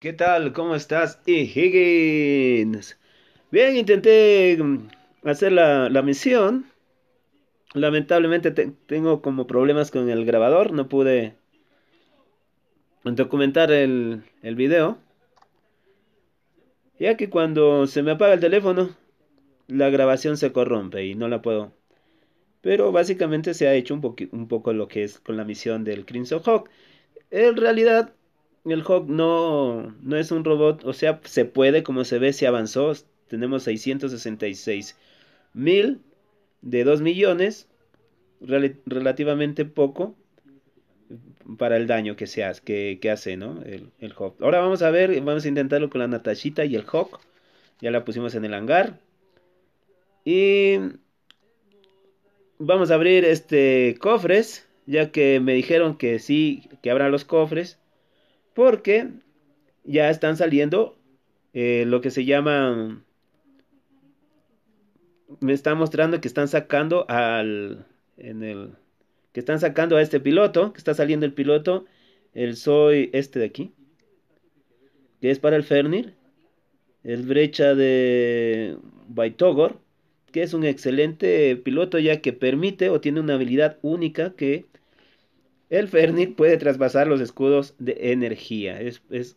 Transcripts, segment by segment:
¿Qué tal? ¿Cómo estás? Y Higgins. Bien, intenté mm, hacer la, misión. Lamentablemente tengo como problemas con el grabador. No pude documentar el, el video. Ya que cuando se me apaga el teléfono, la grabación se corrompe y no la puedo. Pero básicamente se ha hecho un poco lo que es con la misión del Crimson Hawk. En realidad, el Hawk no, no es un robot, o sea, se puede, como se ve, se avanzó. Tenemos 666 mil de 2 millones, relativamente poco para el daño que, se hace, que, hace ¿no? El, el, Hawk. Ahora vamos a ver, vamos a intentarlo con la Natashita y el Hawk. Ya la pusimos en el hangar. Y vamos a abrir este cofres, ya que me dijeron que sí, que abran los cofres porque ya están saliendo eh, lo que se llama... Me está mostrando que están sacando al... el, que están sacando a este piloto, que está saliendo el piloto, el soy este de aquí, que es para el Fernir, el brecha de Baitogor, que es un excelente piloto ya que permite o tiene una habilidad única que el Fernir puede traspasar los escudos de energía. Es, es,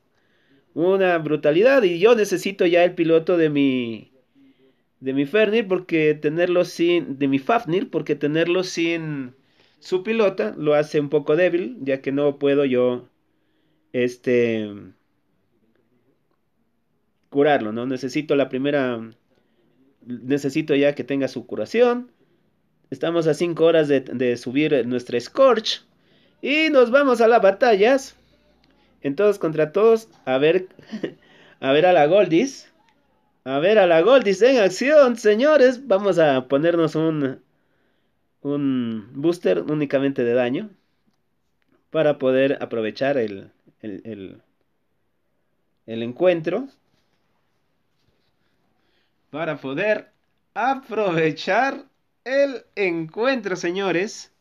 una brutalidad. Y yo necesito ya el piloto de mi. De mi Fernir. Porque tenerlo sin. De mi Fafnir. Porque tenerlo sin. Su pilota lo hace un poco débil. Ya que no puedo yo. Este. Curarlo, ¿no? Necesito la primera. Necesito ya que tenga su curación. Estamos a 5 horas de, de subir nuestra Scorch. Y nos vamos a las batallas. En todos contra todos. A ver. A ver a la Goldis. A ver a la Goldis en acción, señores. Vamos a ponernos un. Un booster únicamente de daño. Para poder aprovechar el. el, el, el encuentro. Para poder aprovechar el encuentro, señores.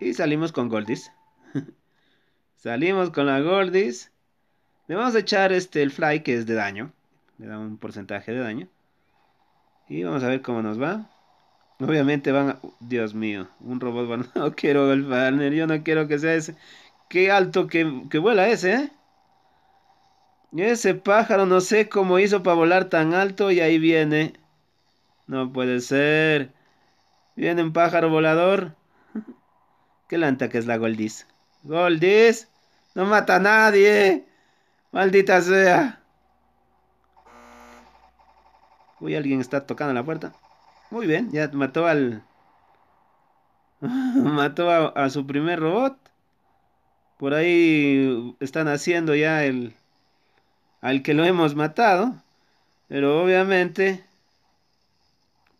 Y salimos con Goldis. salimos con la Goldis. Le vamos a echar este, el fly que es de daño. Le da un porcentaje de daño. Y vamos a ver cómo nos va. Obviamente van a... Dios mío, un robot No quiero el partner, yo no quiero que sea ese. Qué alto que, que vuela ese, ¿eh? Ese pájaro no sé cómo hizo para volar tan alto y ahí viene. No puede ser. Viene un pájaro volador. Que es la Goldis. Goldis. No mata a nadie. Maldita sea. Uy, alguien está tocando la puerta. Muy bien, ya mató al... mató a, su primer robot. Por ahí están haciendo ya el... Al que lo hemos matado. Pero obviamente...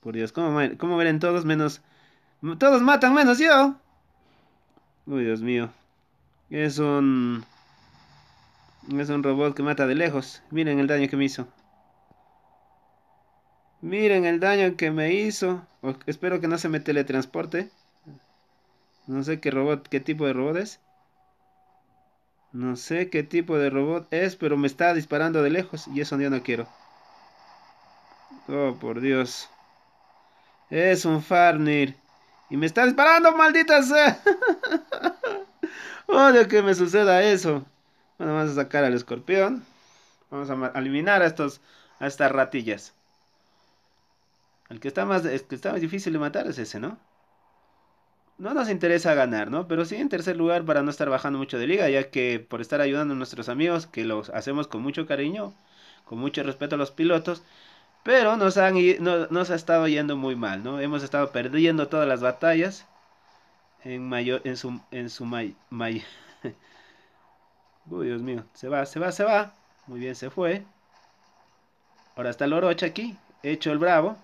Por Dios, ¿cómo, cómo ven todos menos... Todos matan menos yo. Uy, Dios mío. Es un... Es un robot que mata de lejos. Miren el daño que me hizo. Miren el daño que me hizo. espero que no se me teletransporte. No sé qué robot, qué tipo de robot es. No sé qué tipo de robot es, pero me está disparando de lejos y eso no quiero. Oh, por Dios. Es un Farnir. Y me está disparando, malditas. Eh. sea. Odio que me suceda eso. Bueno, vamos a sacar al escorpión. Vamos a eliminar a estos estas ratillas. El que está más el que está más difícil de matar es ese, ¿no? No nos interesa ganar, ¿no? Pero sí en tercer lugar para no estar bajando mucho de liga, ya que por estar ayudando a nuestros amigos, que los hacemos con mucho cariño, con mucho respeto a los pilotos, pero nos, han, no, nos ha estado yendo muy mal, ¿no? Hemos estado perdiendo todas las batallas. En mayor, en su, en su may, Uy, Dios mío, se va, se va, se va. Muy bien, se fue. Ahora está el oroche aquí, hecho el bravo.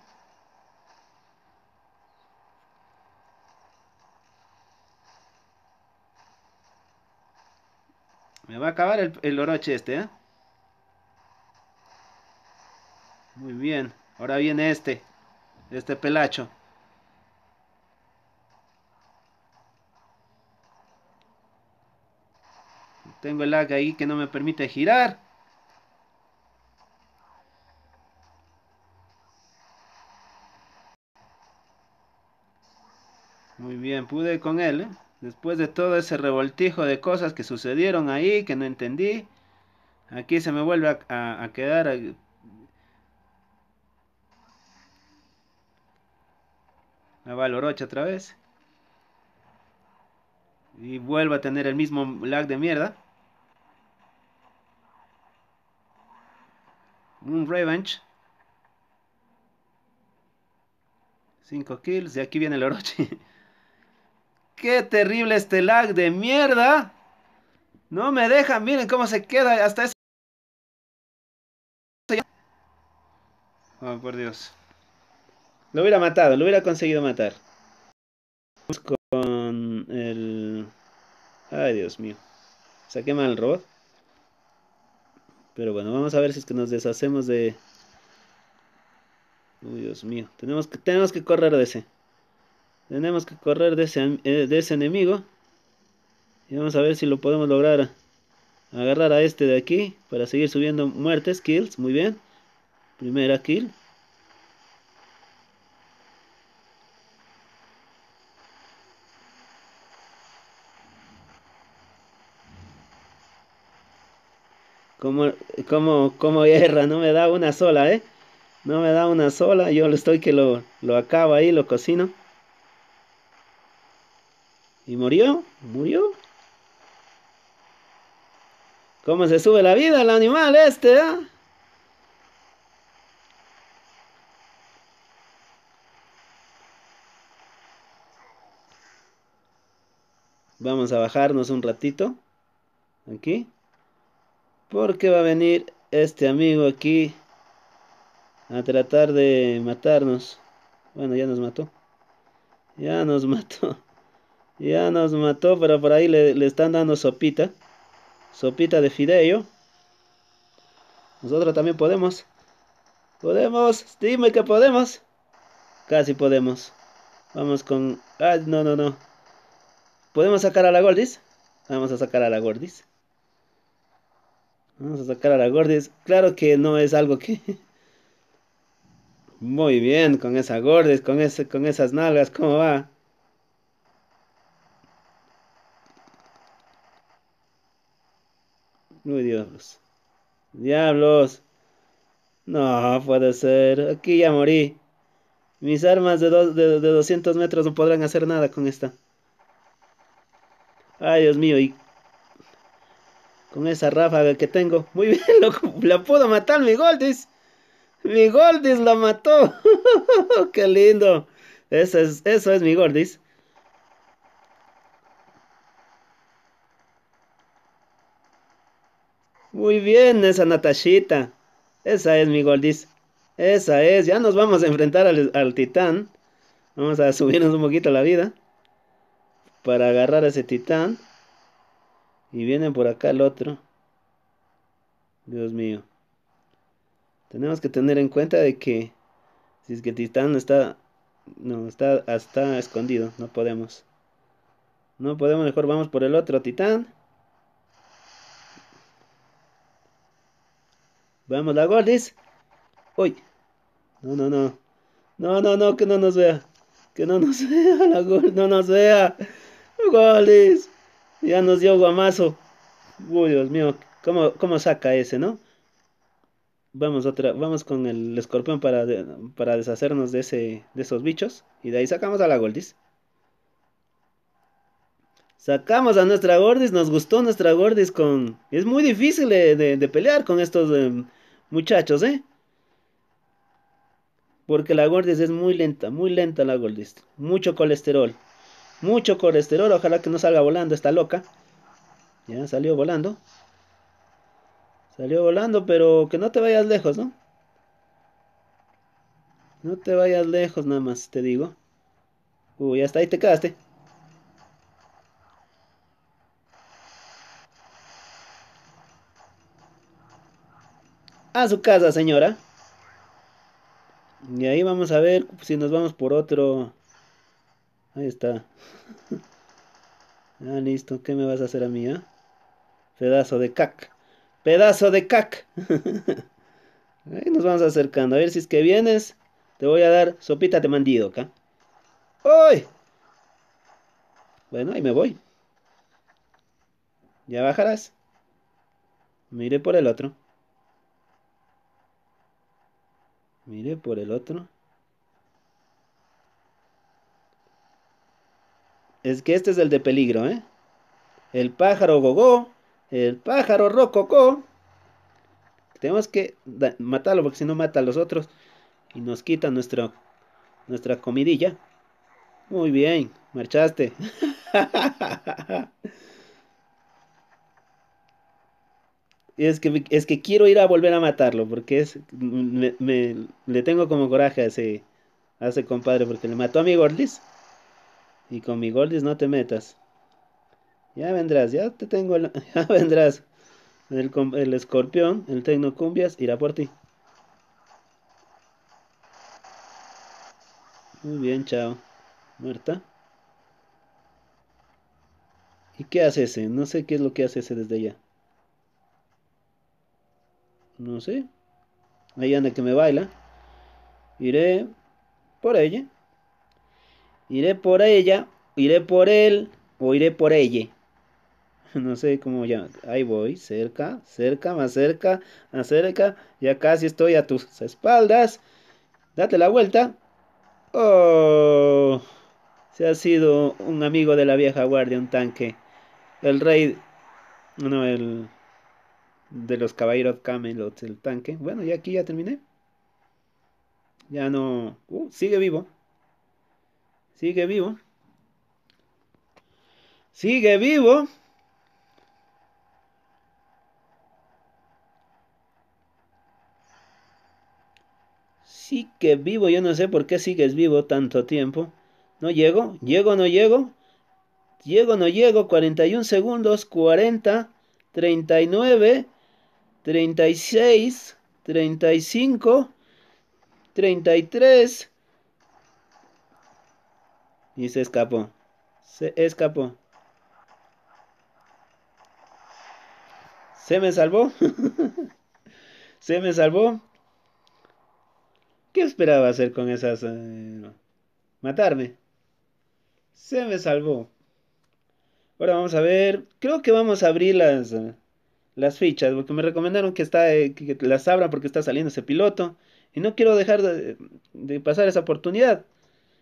Me va a acabar el, el este, ¿eh? Muy bien. Ahora viene este. Este pelacho. Tengo el lag ahí que no me permite girar. Muy bien, pude con él. ¿eh? Después de todo ese revoltijo de cosas que sucedieron ahí, que no entendí. Aquí se me vuelve a, a quedar eh, Me va el Orochi otra vez. Y vuelvo a tener el mismo lag de mierda. Un revenge. 5 kills. Y aquí viene el Orochi. ¡Qué terrible este lag de mierda! No me dejan. Miren cómo se queda hasta ese... Oh, por Dios. Lo hubiera matado, lo hubiera conseguido matar. Vamos con el... Ay, Dios mío. Saqué mal el robot. Pero bueno, vamos a ver si es que nos deshacemos de... Uy, Dios mío. Tenemos que, tenemos que correr de ese. Tenemos que correr de ese, eh, de ese enemigo. Y vamos a ver si lo podemos lograr agarrar a este de aquí para seguir subiendo muertes, kills. Muy bien. Primera kill. Como, como, guerra, no me da una sola, ¿eh? No me da una sola, yo estoy que lo, lo acabo ahí, lo cocino. Y murió, murió. ¿Cómo se sube la vida al animal este? Ah? Vamos a bajarnos un ratito. Aquí. Porque va a venir este amigo aquí a tratar de matarnos. Bueno, ya nos mató. Ya nos mató. Ya nos mató, pero por ahí le, están dando sopita. Sopita de fideo. Nosotros también podemos. Podemos. Dime que podemos. Casi podemos. Vamos con... Ah, no, no, no. ¿Podemos sacar a la Gordis? Vamos a sacar a la Gordis. Vamos a sacar a la Gordis. Claro que no es algo que... Muy bien, con esa Gordis, con, ese, con esas nalgas, ¿cómo va? ¡Muy diablos. Diablos. No, puede ser. Aquí ya morí. Mis armas de, de, de 200 metros no podrán hacer nada con esta. Ay, Dios mío, ¿y con esa ráfaga que tengo. Muy bien, La pudo matar mi Goldis. Mi Goldis la mató. Qué lindo. Eso es, eso es mi Goldis. Muy bien, esa Natashita. Esa es mi Goldis. Esa es. Ya nos vamos a enfrentar al, al titán. Vamos a subirnos un poquito la vida. Para agarrar a ese titán. Y viene por acá el otro. Dios mío. Tenemos que tener en cuenta de que si es que Titán está no está está escondido, no podemos. No podemos, mejor vamos por el otro Titán. Vamos la Gordis. Uy. No, no, no. No, no, no, que no nos vea. Que no nos vea la no nos vea. Gordis. Ya nos dio guamazo. Uy, Dios mío, ¿cómo, saca ese, no? Vamos, otra, vamos con el escorpión para, para deshacernos de, ese, de esos bichos. Y de ahí sacamos a la Goldis. Sacamos a nuestra Goldis nos gustó nuestra Gordis con... Es muy difícil de, pelear con estos em, muchachos, ¿eh? Porque la Goldis es muy lenta, muy lenta la Goldis Mucho colesterol. Mucho colesterol, ojalá que no salga volando esta loca. Ya salió volando. Salió volando, pero que no te vayas lejos, ¿no? No te vayas lejos nada más, te digo. Uy, está ahí te quedaste. A su casa, señora. Y ahí vamos a ver si nos vamos por otro... Ahí está. ah, listo. ¿Qué me vas a hacer a mí, ah? Pedazo de cac. Pedazo de cac. Ahí nos vamos acercando. A ver si es que vienes. Te voy a dar sopita de mandido acá. ¡Uy! Bueno, ahí me voy. ¿Ya bajarás? Mire por el otro. Mire por el otro. Es que este es el de peligro, ¿eh? El pájaro gogó, el pájaro rococó. Tenemos que matarlo porque si no mata a los otros y nos quita nuestro, nuestra comidilla. Muy bien, marchaste. es, que, es que quiero ir a volver a matarlo porque es, le tengo como coraje a ese, compadre porque le mató a mi gordis. Y con mi Goldis no te metas. Ya vendrás, ya te tengo, el, ya vendrás. El, escorpión, el Cumbias, irá por ti. Muy bien, chao. Muerta. ¿Y qué hace ese? No sé qué es lo que hace ese desde allá. No sé. Ahí anda que me baila. Iré por ella. Iré por ella, iré por él o iré por ella. No sé cómo ya. Ahí voy, cerca, cerca, más cerca, más cerca. Ya casi estoy a tus espaldas. Date la vuelta. Oh, se ha sido un amigo de la vieja guardia, un tanque. El rey, no, el de los caballeros Camelot, el tanque. Bueno, y aquí ya terminé. Ya no. Uh, sigue vivo. Sigue vivo. Sigue vivo. Sigue vivo. Yo no sé por qué sigues vivo tanto tiempo. No llego. Llego, no llego. Llego, no llego. 41 segundos. 40. 39. 36. 35. 33. Y se escapó. Se escapó. Se me salvó. se me salvó. ¿Qué esperaba hacer con esas... Eh, matarme. Se me salvó. Ahora vamos a ver. Creo que vamos a abrir las, eh, las fichas. Porque me recomendaron que, está, eh, que las abra porque está saliendo ese piloto. Y no quiero dejar de pasar esa oportunidad.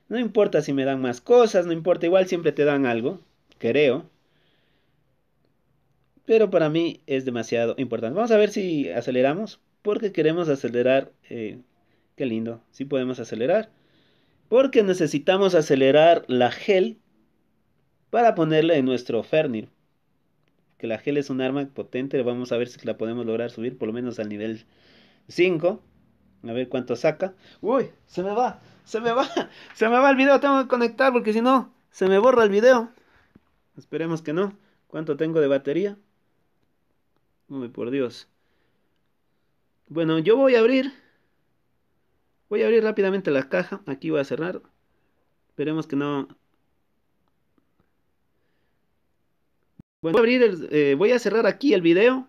No importa si me dan más cosas, no importa, igual siempre te dan algo, creo. Pero para mí es demasiado importante. Vamos a ver si aceleramos, porque queremos acelerar. Eh, qué lindo, sí podemos acelerar. Porque necesitamos acelerar la gel para ponerla en nuestro Fernir. Que la gel es un arma potente, vamos a ver si la podemos lograr subir por lo menos al nivel 5. A ver cuánto saca. Uy, se me va, se me va, se me va el video. Tengo que conectar porque si no, se me borra el video. Esperemos que no. ¿Cuánto tengo de batería? Uy, por Dios. Bueno, yo voy a abrir. Voy a abrir rápidamente la caja. Aquí voy a cerrar. Esperemos que no. Bueno, voy a, abrir eh, voy a cerrar aquí el video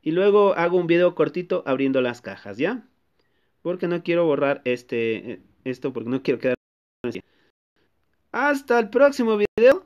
y luego hago un video cortito abriendo las cajas, ¿ya? Porque no quiero borrar este, eh, esto, porque no quiero quedar... Hasta el próximo video.